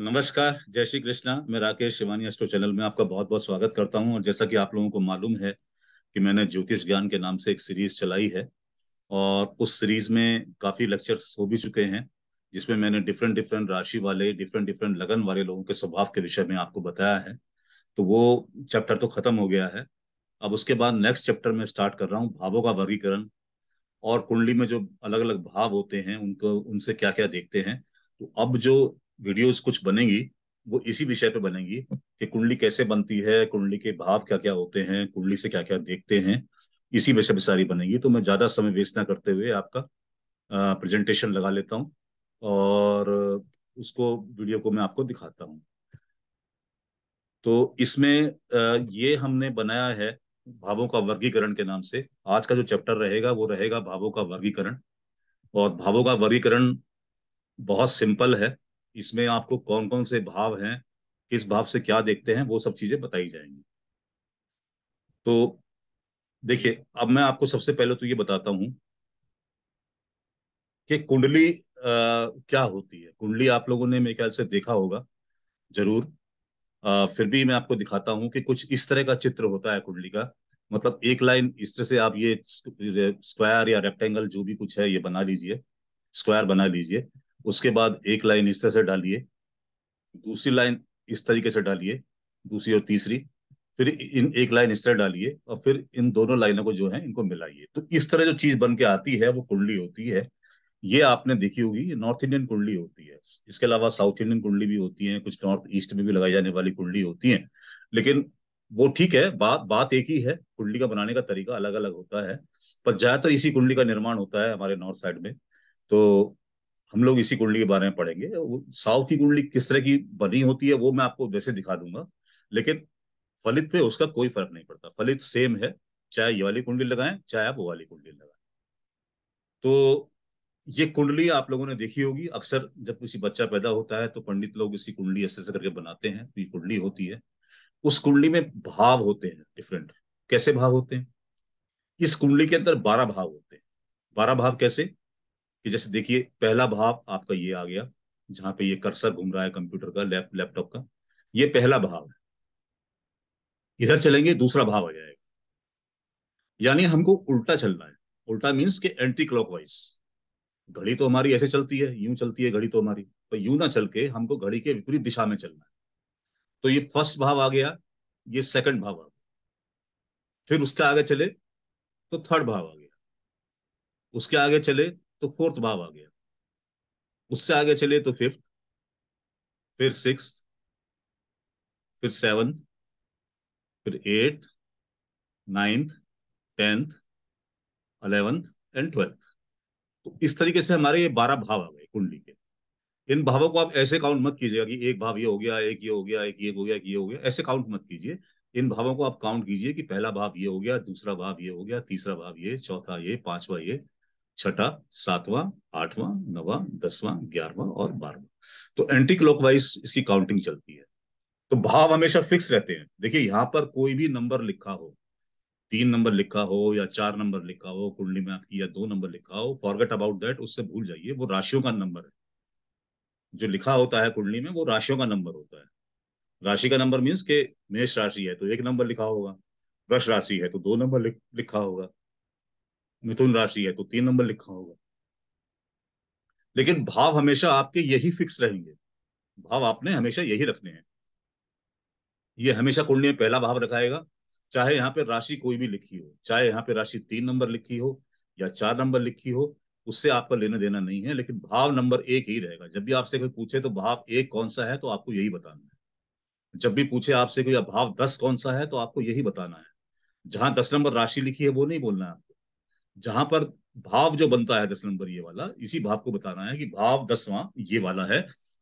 नमस्कार जय श्री कृष्णा मैं राकेश शिवानी अस्टो चैनल में आपका बहुत बहुत स्वागत करता हूं और जैसा कि आप लोगों को मालूम है कि मैंने ज्योतिष ज्ञान के नाम से एक सीरीज चलाई है और उस सीरीज में काफी लेक्चर्स हो भी चुके हैं जिसमें मैंने डिफरेंट डिफरेंट राशि वाले डिफरेंट डिफरेंट लगन वाले लोगों के स्वभाव के विषय में आपको बताया है तो वो चैप्टर तो खत्म हो गया है अब उसके बाद नेक्स्ट चैप्टर में स्टार्ट कर रहा हूँ भावों का वर्गीकरण और कुंडली में जो अलग अलग भाव होते हैं उनको उनसे क्या क्या देखते हैं तो अब जो वीडियोस कुछ बनेंगी वो इसी विषय पे बनेंगी कि कुंडली कैसे बनती है कुंडली के भाव क्या क्या होते हैं कुंडली से क्या क्या देखते हैं इसी विषय पे सारी बनेगी तो मैं ज्यादा समय वेस्ट ना करते हुए आपका प्रेजेंटेशन लगा लेता हूँ और उसको वीडियो को मैं आपको दिखाता हूँ तो इसमें ये हमने बनाया है भावों का वर्गीकरण के नाम से आज का जो चैप्टर रहेगा वो रहेगा भावों का वर्गीकरण और भावों का वर्गीकरण बहुत सिंपल है इसमें आपको कौन कौन से भाव हैं किस भाव से क्या देखते हैं वो सब चीजें बताई जाएंगी तो देखिए अब मैं आपको सबसे पहले तो ये बताता हूं कि कुंडली आ, क्या होती है कुंडली आप लोगों ने मेरे ख्याल से देखा होगा जरूर आ, फिर भी मैं आपको दिखाता हूं कि कुछ इस तरह का चित्र होता है कुंडली का मतलब एक लाइन इस तरह से आप ये स्क्वायर या रेक्टेंगल जो भी कुछ है ये बना लीजिए स्क्वायर बना लीजिए उसके बाद एक लाइन इस तरह से डालिए दूसरी लाइन इस तरीके से डालिए दूसरी और तीसरी फिर इन एक लाइन इस तरह डालिए और फिर इन दोनों लाइनों को जो है इनको मिलाइए तो इस तरह जो चीज बन के आती है वो कुंडली होती है ये आपने देखी होगी नॉर्थ इंडियन कुंडली होती है इसके अलावा साउथ इंडियन कुंडली भी होती है कुछ नॉर्थ ईस्ट में भी लगाई जाने वाली कुंडली होती है लेकिन वो ठीक है बात बात एक ही है कुंडली का बनाने का तरीका अलग अलग होता है पर ज्यादातर इसी कुंडली का निर्माण होता है हमारे नॉर्थ साइड में तो हम लोग इसी कुंडली के बारे में पढ़ेंगे साउथ की कुंडली किस तरह की बनी होती है वो मैं आपको वैसे दिखा दूंगा लेकिन फलित पे उसका कोई फर्क नहीं पड़ता फलित सेम है चाहे ये वाली कुंडली लगाएं चाहे आप वो वाली कुंडली लगाएं तो ये कुंडली आप लोगों ने देखी होगी अक्सर जब किसी बच्चा पैदा होता है तो पंडित लोग इसी कुंडली ऐसे ऐसे करके बनाते हैं तो ये कुंडली होती है उस कुंडली में भाव होते हैं डिफरेंट कैसे भाव होते हैं इस कुंडली के अंदर बारह भाव होते हैं बारह भाव कैसे कि जैसे देखिए पहला भाव आपका ये आ गया जहां पे ये कर्सर घूम रहा है कंप्यूटर का लैप लैपटॉप का ये पहला भाव है इधर चलेंगे दूसरा भाव आ जाएगा यानी हमको उल्टा चलना है उल्टा मीन्स के एंटी क्लॉक घड़ी तो हमारी ऐसे चलती है यूं चलती है घड़ी तो हमारी तो यूं ना चल के हमको घड़ी के विपरीत दिशा में चलना है तो ये फर्स्ट भाव आ गया ये सेकंड भाव आ गया फिर उसके आगे चले तो थर्ड भाव आ गया उसके आगे चले तो फोर्थ भाव आ गया उससे आगे चले तो फिफ्थ फिर सिक्स फिर सेवन फिर eight ninth tenth eleventh and twelfth तो इस तरीके से हमारे ये बारह भाव आ गए कुंडली के इन भावों को आप ऐसे काउंट मत कीजिएगा कि एक भाव ये हो गया एक ये हो गया एक ये हो गया एक ये हो गया ऐसे काउंट मत कीजिए इन भावों को आप काउंट कीजिए कि पहला भाव ये हो गया दूसरा भाव ये हो गया तीसरा भाव ये चौथा ये पांचवा ये छठा सातवां आठवां नवा दसवां ग्यारहवा और बारहवा तो एंटी क्लॉकवाइज इसकी काउंटिंग चलती है तो भाव हमेशा फिक्स रहते हैं देखिए यहाँ पर कोई भी नंबर लिखा हो तीन नंबर लिखा हो या चार नंबर लिखा हो कुंडली में आपकी या दो नंबर लिखा हो फॉरगेट अबाउट दैट उससे भूल जाइए वो राशियों का नंबर है जो लिखा होता है कुंडली में वो राशियों का नंबर होता है राशि का नंबर मीन्स के मेष राशि है तो एक नंबर लिखा होगा वृक्ष राशि है तो दो नंबर लिखा होगा मिथुन राशि है तो तीन नंबर लिखा होगा लेकिन भाव हमेशा आपके यही फिक्स रहेंगे भाव आपने हमेशा यही रखने हैं ये हमेशा कुंडली में पहला भाव रखाएगा चाहे यहाँ पे राशि कोई भी लिखी हो चाहे यहाँ पे राशि तीन नंबर लिखी हो या चार नंबर लिखी हो उससे आपका लेना देना नहीं है लेकिन भाव नंबर एक ही रहेगा जब भी आपसे कोई पूछे तो भाव एक कौन सा है तो आपको यही बताना है जब भी पूछे आपसे कोई भाव दस कौन सा है तो आपको यही बताना है जहां दस नंबर राशि लिखी है वो नहीं बोलना है जहां पर भाव जो बनता है दस नंबर ये वाला इसी भाव को बताना है कि भाव दसवां ये वाला है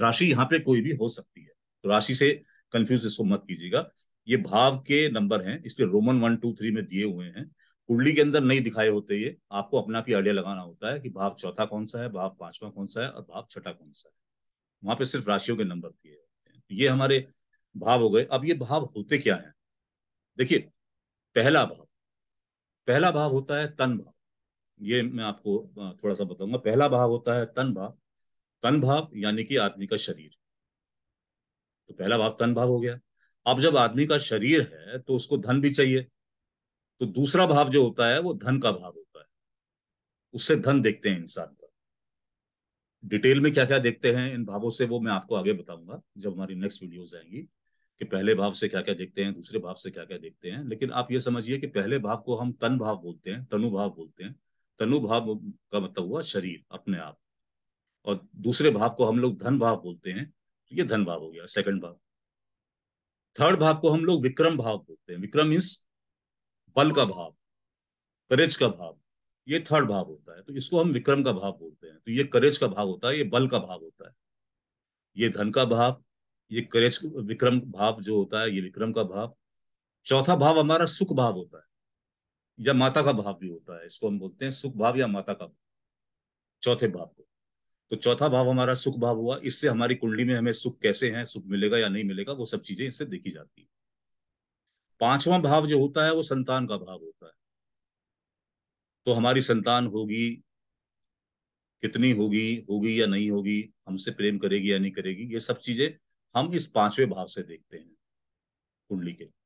राशि यहाँ पे कोई भी हो सकती है तो राशि से कंफ्यूज इसको मत कीजिएगा ये भाव के नंबर हैं इसलिए रोमन वन टू थ्री में दिए हुए हैं कुंडली के अंदर नहीं दिखाए होते ये आपको अपना भी आइडिया लगाना होता है कि भाव चौथा कौन सा है भाव पांचवा कौन सा है और भाव छठा कौन सा है वहां पे सिर्फ राशियों के नंबर दिए होते हैं ये हमारे भाव हो गए अब ये भाव होते क्या है देखिए पहला भाव पहला भाव होता है तन भाव ये मैं आपको थोड़ा सा बताऊंगा पहला भाव होता है तन भाव तन भाव यानी कि आदमी का शरीर तो पहला भाव तन भाव हो गया अब जब आदमी का शरीर है तो उसको धन भी चाहिए तो दूसरा भाव जो होता है वो धन का भाव होता है उससे धन देखते हैं इंसान का डिटेल में क्या क्या देखते हैं इन भावों से वो मैं आपको आगे बताऊंगा जब हमारी नेक्स्ट वीडियोज आएंगी कि पहले भाव से क्या क्या देखते हैं दूसरे भाव से क्या क्या देखते हैं लेकिन आप ये समझिए कि पहले भाव को हम तन भाव बोलते हैं तनु भाव बोलते हैं तनु भाव का मतलब हुआ शरीर अपने आप और दूसरे भाव को हम लोग धन भाव बोलते हैं तो ये धन भाव हो गया सेकंड भाव थर्ड भाव को हम लोग विक्रम भाव बोलते हैं विक्रम मीन्स बल का भाव करेज का भाव ये थर्ड भाव होता है तो इसको हम विक्रम का भाव बोलते हैं तो ये करेज का भाव होता है ये बल का भाव होता है ये धन का भाव ये करेज विक्रम भाव जो होता है ये विक्रम का भाव चौथा भाव हमारा सुख भाव होता है या माता का भाव भी होता है इसको हम बोलते हैं सुख भाव या माता का भाव चौथे भाव को तो चौथा भाव हमारा सुख भाव हुआ इससे हमारी कुंडली में हमें सुख कैसे है सुख मिलेगा या नहीं मिलेगा वो सब चीजें इससे देखी जाती है पांचवा भाव जो होता है वो संतान का भाव होता है तो हमारी संतान होगी कितनी होगी होगी या नहीं होगी हमसे प्रेम करेगी या नहीं करेगी ये सब चीजें हम इस पांचवें भाव से देखते हैं कुंडली के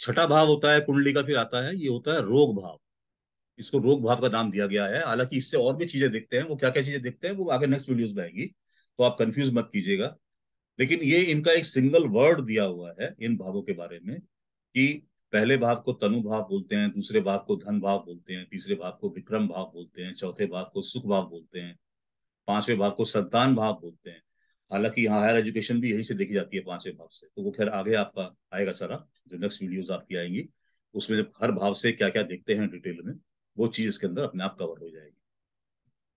छठा भाव होता है कुंडली का फिर आता है ये होता है रोग भाव इसको रोग भाव का नाम दिया गया है हालांकि इससे और भी चीजें देखते हैं वो क्या क्या चीजें देखते हैं वो आगे नेक्स्ट वीडियोज में आएगी तो आप कंफ्यूज मत कीजिएगा लेकिन ये इनका एक सिंगल वर्ड दिया हुआ है इन भावों के बारे में कि पहले भाव को तनु भाव बोलते हैं दूसरे भाव को धन भाव बोलते हैं तीसरे भाव को विक्रम भाव बोलते हैं चौथे भाव को सुख भाव बोलते हैं पांचवें भाव को संतान भाव बोलते हैं हालांकि यहाँ हायर एजुकेशन भी यहीं से देखी जाती है पांचवें भाव से तो वो खैर आगे आपका आएगा सारा जो नेक्स्ट वीडियोज आपकी आएंगी उसमें जब हर भाव से क्या क्या देखते हैं डिटेल में वो चीज इसके अंदर अपने आप कवर हो जाएगी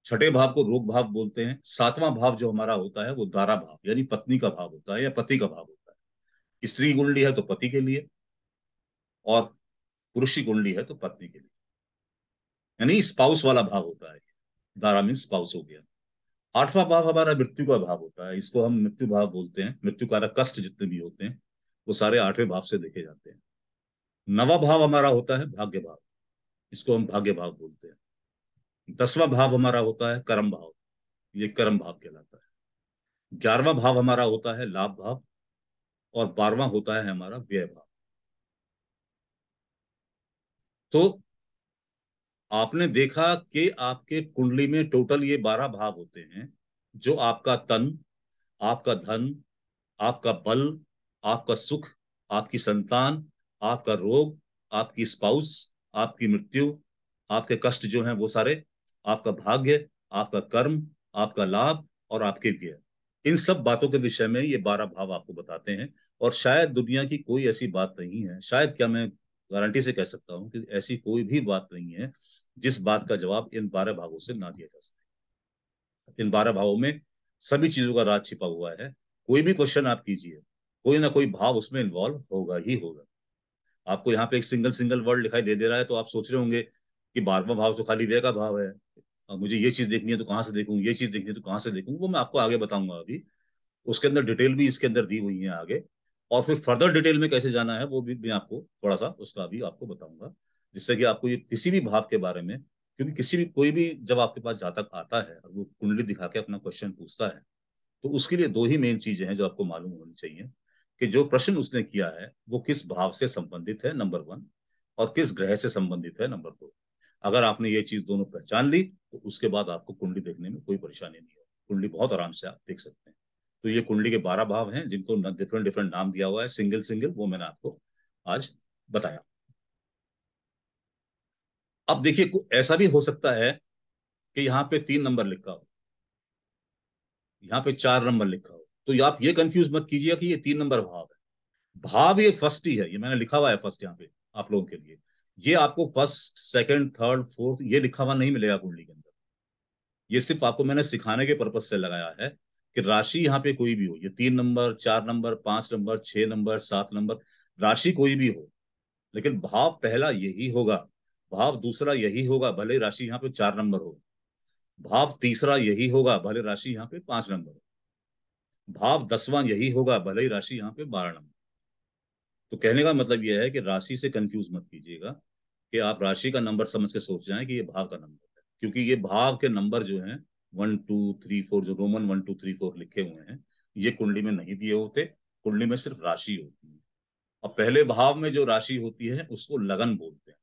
छठे भाव को रोग भाव बोलते हैं सातवां भाव जो हमारा होता है वो दारा भाव यानी पत्नी का भाव होता है या पति का भाव होता है स्त्री कुंडली है तो पति के लिए और पुरुष की कुंडली है तो पत्नी के लिए यानी स्पाउस वाला भाव होता है दारा मीन स्पाउस हो गया आठवां भाव हमारा मृत्यु का भाव होता है इसको हम मृत्यु भाव बोलते हैं मृत्यु कारक कष्ट जितने भी होते हैं वो सारे आठवें भाव से देखे जाते हैं नवा भाव हमारा होता है भाग्य भाव इसको हम भाग्य भाव बोलते हैं दसवां भाव हमारा होता है कर्म भाव ये कर्म भाव कहलाता है ग्यारहवा भाव हमारा होता है लाभ भाव और बारवा होता है हमारा व्यय भाव तो आपने देखा कि आपके कुंडली में टोटल ये बारह भाव होते हैं जो आपका तन आपका धन आपका बल आपका सुख आपकी संतान आपका रोग आपकी स्पाउस आपकी मृत्यु आपके कष्ट जो हैं वो सारे आपका भाग्य आपका कर्म आपका लाभ और आपके व्यय इन सब बातों के विषय में ये बारह भाव आपको बताते हैं और शायद दुनिया की कोई ऐसी बात नहीं है शायद क्या मैं गारंटी से कह सकता हूं कि ऐसी कोई भी बात नहीं है जिस बात का जवाब इन बारह भागों से ना दिया जा सके इन बारह भावों में सभी चीजों का राज छिपा हुआ है कोई भी क्वेश्चन आप कीजिए कोई ना कोई भाव उसमें इन्वॉल्व होगा ही होगा आपको यहाँ पे एक सिंगल सिंगल वर्ड लिखाई दे दे रहा है तो आप सोच रहे होंगे कि बारहवा भाव तो खाली व्यय का भाव है मुझे ये चीज देखनी है तो कहाँ से देखूँ ये चीज देखनी है तो कहाँ से देखूँ वो मैं आपको आगे बताऊंगा अभी उसके अंदर डिटेल भी इसके अंदर दी हुई है आगे और फिर फर्दर डिटेल में कैसे जाना है वो भी मैं आपको थोड़ा सा उसका भी आपको बताऊंगा जिससे कि आपको ये किसी भी भाव के बारे में क्योंकि किसी भी कोई भी जब आपके पास जातक आता है और वो कुंडली दिखा के अपना क्वेश्चन पूछता है तो उसके लिए दो ही मेन चीजें हैं जो आपको मालूम होनी चाहिए कि जो प्रश्न उसने किया है वो किस भाव से संबंधित है नंबर वन और किस ग्रह से संबंधित है नंबर दो अगर आपने ये चीज दोनों पहचान ली तो उसके बाद आपको कुंडली देखने में कोई परेशानी नहीं है कुंडली बहुत आराम से आप देख सकते हैं तो ये कुंडली के बारह भाव हैं जिनको डिफरेंट डिफरेंट नाम दिया हुआ है सिंगल सिंगल वो मैंने आपको आज बताया अब देखिए ऐसा भी हो सकता है कि यहां पे तीन नंबर लिखा हो यहां पे चार नंबर लिखा हो तो आप ये कंफ्यूज मत कीजिए कि ये तीन नंबर भाव है भाव ये फर्स्ट ही है ये मैंने लिखा हुआ है फर्स्ट यहाँ पे आप लोगों के लिए ये आपको फर्स्ट सेकंड थर्ड फोर्थ ये लिखा हुआ नहीं मिलेगा कुंडली के अंदर ये सिर्फ आपको मैंने सिखाने के पर्पज से लगाया है कि राशि यहाँ पे कोई भी हो ये तीन नंबर चार नंबर पांच नंबर छह नंबर सात नंबर राशि कोई भी हो लेकिन भाव पहला यही होगा भाव दूसरा यही होगा भले राशि यहाँ पे चार नंबर हो भाव तीसरा यही होगा भले राशि यहाँ पे पांच नंबर हो भाव दसवां यही होगा भले राशि यहाँ पे बारह नंबर तो कहने का मतलब यह है कि राशि से कंफ्यूज मत कीजिएगा कि आप राशि का नंबर समझ के सोच जाए कि ये भाव का नंबर है क्योंकि ये भाव के नंबर जो है वन टू थ्री फोर जो Roman one two three four लिखे हुए हैं ये कुंडली में नहीं दिए होते कुंडली में सिर्फ राशि होती है और पहले भाव में जो राशि होती है उसको लगन बोलते हैं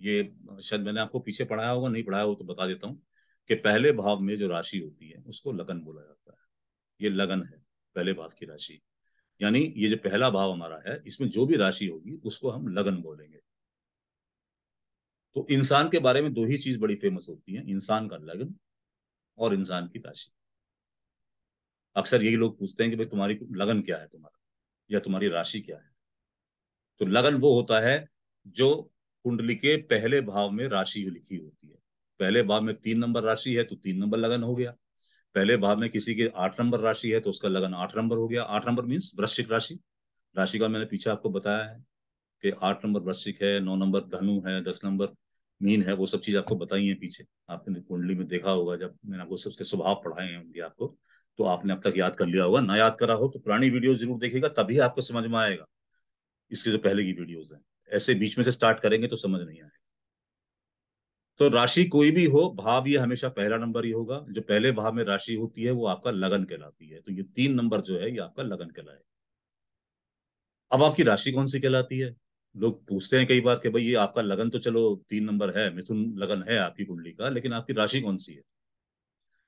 ये शायद मैंने आपको पीछे पढ़ाया होगा नहीं पढ़ाया हो तो बता देता हूँ कि पहले भाव में जो राशि होती है उसको लगन बोला जाता है ये लगन है पहले भाव की राशि यानी ये जो पहला भाव हमारा है इसमें जो भी राशि होगी उसको हम लगन बोलेंगे तो इंसान के बारे में दो ही चीज बड़ी फेमस होती है इंसान का लगन और इंसान की राशि अक्सर यही लोग पूछते हैं कि भाई तुम्हारी लगन क्या है तुम्हारा या तुम्हारी राशि क्या है तो लगन वो होता है जो कुंडली के पहले भाव में राशि लिखी होती है पहले भाव में तीन नंबर राशि है तो तीन नंबर लगन हो गया पहले भाव में किसी के आठ नंबर राशि है तो उसका लगन आठ नंबर हो गया आठ नंबर मीन्स वृश्चिक राशि राशि का मैंने पीछे आपको बताया है कि आठ नंबर वृश्चिक है नौ नंबर धनु है दस नंबर मीन है वो सब चीज आपको बताई है पीछे आपने कुंडली में देखा होगा जब मैंने आपको सबके स्वभाव पढ़ाए हैं उनके आपको तो आपने अब तक याद कर लिया होगा ना याद करा हो तो पुरानी वीडियो जरूर देखेगा तभी आपको समझ में आएगा इसके जो पहले की वीडियोज हैं ऐसे बीच में से स्टार्ट करेंगे तो समझ नहीं आएगा तो राशि कोई भी हो भाव ये हमेशा पहला नंबर ही होगा जो पहले भाव में राशि होती है वो आपका लगन कहलाती है तो ये तीन नंबर जो है ये आपका लगन कहलाएगा अब आपकी राशि कौन सी कहलाती है लोग पूछते हैं कई बार कि भाई ये आपका लगन तो चलो तीन नंबर है मिथुन लगन है आपकी कुंडली का लेकिन आपकी राशि कौन सी है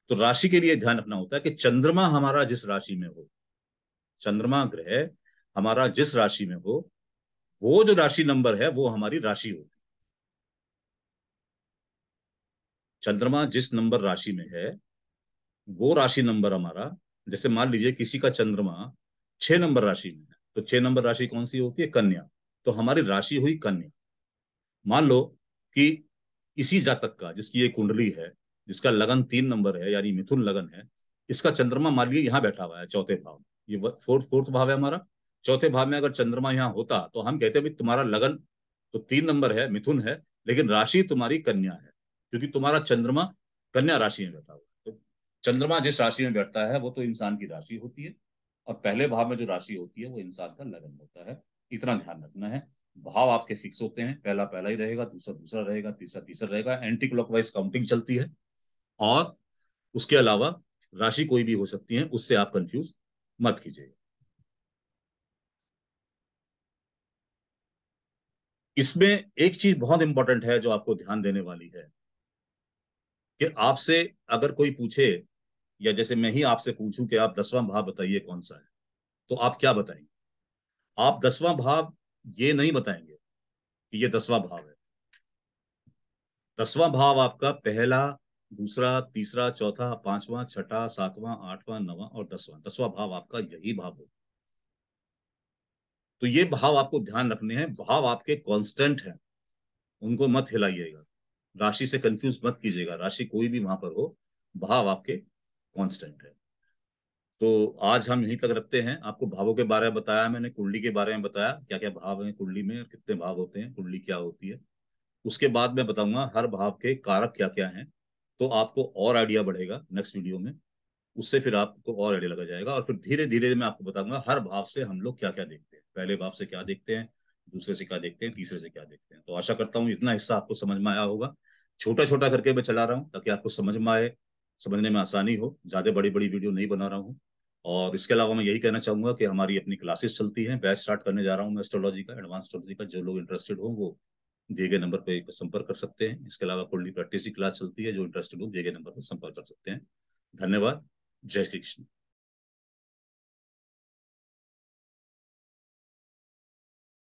तो राशि के लिए ध्यान रखना होता है कि चंद्रमा हमारा जिस राशि में हो चंद्रमा ग्रह हमारा जिस राशि में हो वो जो राशि नंबर है वो हमारी राशि होती चंद्रमा जिस नंबर राशि में है वो राशि नंबर हमारा जैसे मान लीजिए किसी का चंद्रमा छह नंबर राशि में है तो छह नंबर राशि कौन सी होती है कन्या तो हमारी राशि हुई कन्या मान लो कि इसी जातक का जिसकी ये कुंडली है जिसका लगन तीन नंबर है यानी मिथुन लगन है इसका चंद्रमा मान लीजिए यहाँ बैठा हुआ है चौथे भाव ये फोर्थ फोर्थ भाव है हमारा चौथे भाव में अगर चंद्रमा यहाँ होता तो हम कहते भी तुम्हारा लगन तो तीन नंबर है मिथुन है लेकिन राशि तुम्हारी कन्या है क्योंकि तुम्हारा चंद्रमा कन्या राशि में बैठा हुआ है तो चंद्रमा जिस राशि में बैठता है वो तो इंसान की राशि होती है और पहले भाव में जो राशि होती है वो इंसान का लगन होता है इतना ध्यान रखना है भाव आपके फिक्स होते हैं पहला पहला ही रहेगा दूसरा दूसरा रहेगा तीसरा तीसरा रहेगा एंटी क्लॉकवाइज काउंटिंग चलती है और उसके अलावा राशि कोई भी हो सकती है उससे आप कंफ्यूज मत कीजिएगा इसमें एक चीज बहुत इंपॉर्टेंट है जो आपको ध्यान देने वाली है कि आपसे अगर कोई पूछे या जैसे मैं ही आपसे पूछूं कि आप दसवां भाव बताइए कौन सा है तो आप क्या बताएंगे आप दसवां भाव ये नहीं बताएंगे कि ये दसवां भाव है दसवां भाव आपका पहला दूसरा तीसरा चौथा पांचवा छठा सातवां आठवां नवा और दसवां दसवां भाव आपका यही भाव होगा तो ये भाव आपको ध्यान रखने हैं भाव आपके कांस्टेंट हैं उनको मत हिलाइएगा राशि से कंफ्यूज मत कीजिएगा राशि कोई भी वहां पर हो भाव आपके कांस्टेंट है तो आज हम यहीं तक रखते हैं आपको भावों के बारे में बताया मैंने कुंडली के बारे में बताया क्या क्या भाव है कुंडली में और कितने भाव होते हैं कुंडली क्या होती है उसके बाद मैं बताऊंगा हर भाव के कारक क्या क्या है तो आपको और आइडिया बढ़ेगा नेक्स्ट वीडियो में उससे फिर आपको और आइडिया लगा जाएगा और फिर धीरे धीरे मैं आपको बताऊंगा हर भाव से हम लोग क्या क्या देखते हैं पहले भाव से क्या देखते हैं दूसरे से क्या देखते हैं तीसरे से क्या देखते हैं तो आशा करता हूँ इतना हिस्सा आपको समझ में आया होगा छोटा छोटा करके मैं चला रहा हूँ ताकि आपको समझ में आए समझने में आसानी हो ज्यादा बड़ी बड़ी वीडियो नहीं बना रहा हूँ और इसके अलावा मैं यही कहना चाहूंगा कि हमारी अपनी क्लासेस चलती हैं बैच स्टार्ट करने जा रहा हूँ मैं एस्ट्रोलॉजी का एडवांस एस्ट्रोलॉजी का जो लोग इंटरेस्टेड हो वो दिए गए नंबर पर संपर्क कर सकते हैं इसके अलावा कुंडली प्रैक्टिस की क्लास चलती है जो इंटरेस्टेड हो दिए गए नंबर पर संपर्क कर सकते हैं धन्यवाद jurisdiction